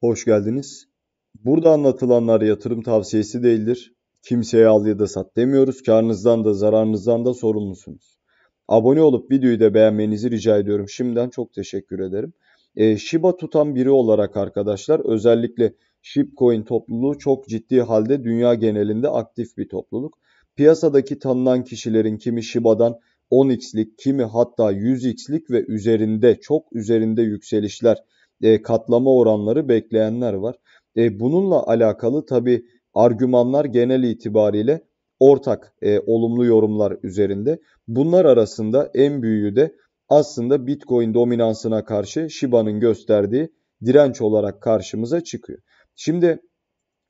Hoş geldiniz. Burada anlatılanlar yatırım tavsiyesi değildir. Kimseye al ya da sat demiyoruz. Karnınızdan da zararınızdan da sorumlusunuz. Abone olup videoyu da beğenmenizi rica ediyorum. Şimdiden çok teşekkür ederim. E, Shiba tutan biri olarak arkadaşlar özellikle Shibcoin topluluğu çok ciddi halde dünya genelinde aktif bir topluluk. Piyasadaki tanınan kişilerin kimi Shiba'dan 10x'lik kimi hatta 100x'lik ve üzerinde çok üzerinde yükselişler e, katlama oranları bekleyenler var. E, bununla alakalı tabi argümanlar genel itibariyle ortak e, olumlu yorumlar üzerinde. Bunlar arasında en büyüğü de aslında Bitcoin dominansına karşı Shiba'nın gösterdiği direnç olarak karşımıza çıkıyor. Şimdi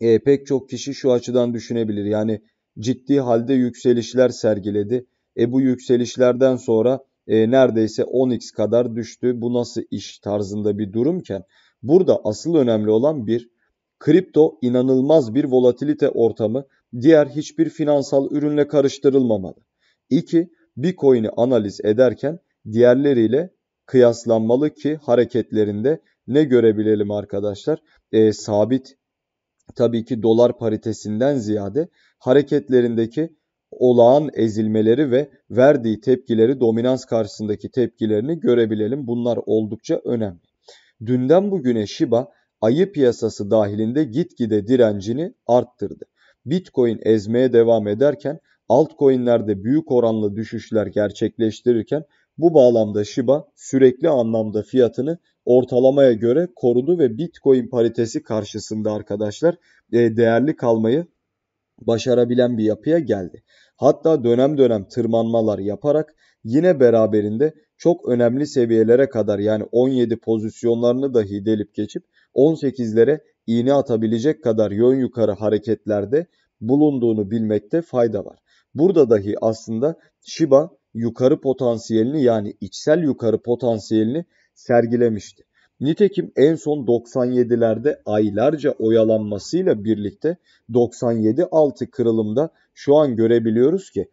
e, pek çok kişi şu açıdan düşünebilir. Yani ciddi halde yükselişler sergiledi. E bu yükselişlerden sonra e, neredeyse 10x kadar düştü. Bu nasıl iş tarzında bir durumken burada asıl önemli olan bir kripto inanılmaz bir volatilite ortamı diğer hiçbir finansal ürünle karıştırılmamalı. 2. Bitcoin'i analiz ederken diğerleriyle kıyaslanmalı ki hareketlerinde ne görebilelim arkadaşlar? E, sabit tabii ki dolar paritesinden ziyade hareketlerindeki olağan ezilmeleri ve verdiği tepkileri dominans karşısındaki tepkilerini görebilelim. Bunlar oldukça önemli. Dünden bugüne Shiba ayı piyasası dahilinde gitgide direncini arttırdı. Bitcoin ezmeye devam ederken altcoin'lerde büyük oranlı düşüşler gerçekleştirirken bu bağlamda Shiba sürekli anlamda fiyatını ortalamaya göre korudu ve Bitcoin paritesi karşısında arkadaşlar e, değerli kalmayı başarabilen bir yapıya geldi. Hatta dönem dönem tırmanmalar yaparak yine beraberinde çok önemli seviyelere kadar yani 17 pozisyonlarını dahi delip geçip 18'lere iğne atabilecek kadar yön yukarı hareketlerde bulunduğunu bilmekte fayda var. Burada dahi aslında Shiba yukarı potansiyelini yani içsel yukarı potansiyelini sergilemişti. Nitekim en son 97'lerde aylarca oyalanmasıyla birlikte 97-6 kırılımda şu an görebiliyoruz ki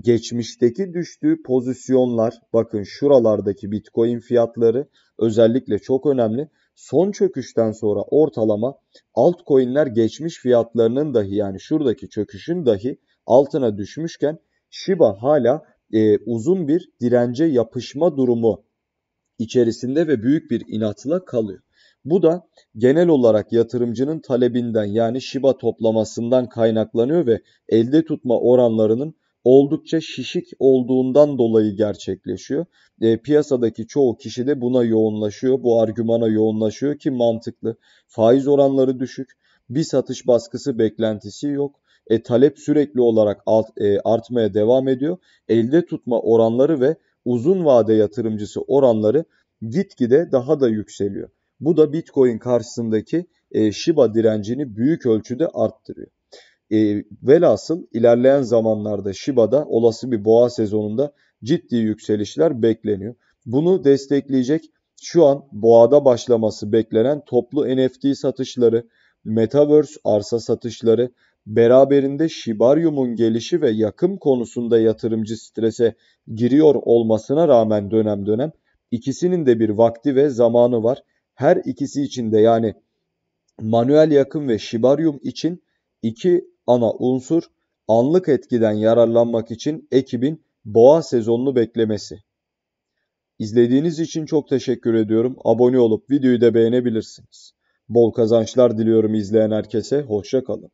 geçmişteki düştüğü pozisyonlar bakın şuralardaki bitcoin fiyatları özellikle çok önemli. Son çöküşten sonra ortalama altcoin'ler geçmiş fiyatlarının dahi yani şuradaki çöküşün dahi altına düşmüşken Shiba hala e, uzun bir dirence yapışma durumu içerisinde ve büyük bir inatla kalıyor. Bu da genel olarak yatırımcının talebinden yani şiba toplamasından kaynaklanıyor ve elde tutma oranlarının oldukça şişik olduğundan dolayı gerçekleşiyor. E, piyasadaki çoğu kişi de buna yoğunlaşıyor, bu argümana yoğunlaşıyor ki mantıklı. Faiz oranları düşük, bir satış baskısı beklentisi yok. E, talep sürekli olarak alt, e, artmaya devam ediyor. Elde tutma oranları ve uzun vade yatırımcısı oranları gitgide daha da yükseliyor. Bu da Bitcoin karşısındaki e, Shiba direncini büyük ölçüde arttırıyor. E, velhasıl ilerleyen zamanlarda Shiba'da olası bir boğa sezonunda ciddi yükselişler bekleniyor. Bunu destekleyecek şu an boğada başlaması beklenen toplu NFT satışları, Metaverse arsa satışları beraberinde şibaryumun gelişi ve yakım konusunda yatırımcı strese giriyor olmasına rağmen dönem dönem ikisinin de bir vakti ve zamanı var. Her ikisi için de yani manuel yakım ve şibaryum için iki ana unsur anlık etkiden yararlanmak için ekibin boğa sezonunu beklemesi. İzlediğiniz için çok teşekkür ediyorum. Abone olup videoyu da beğenebilirsiniz. Bol kazançlar diliyorum izleyen herkese. Hoşça kalın.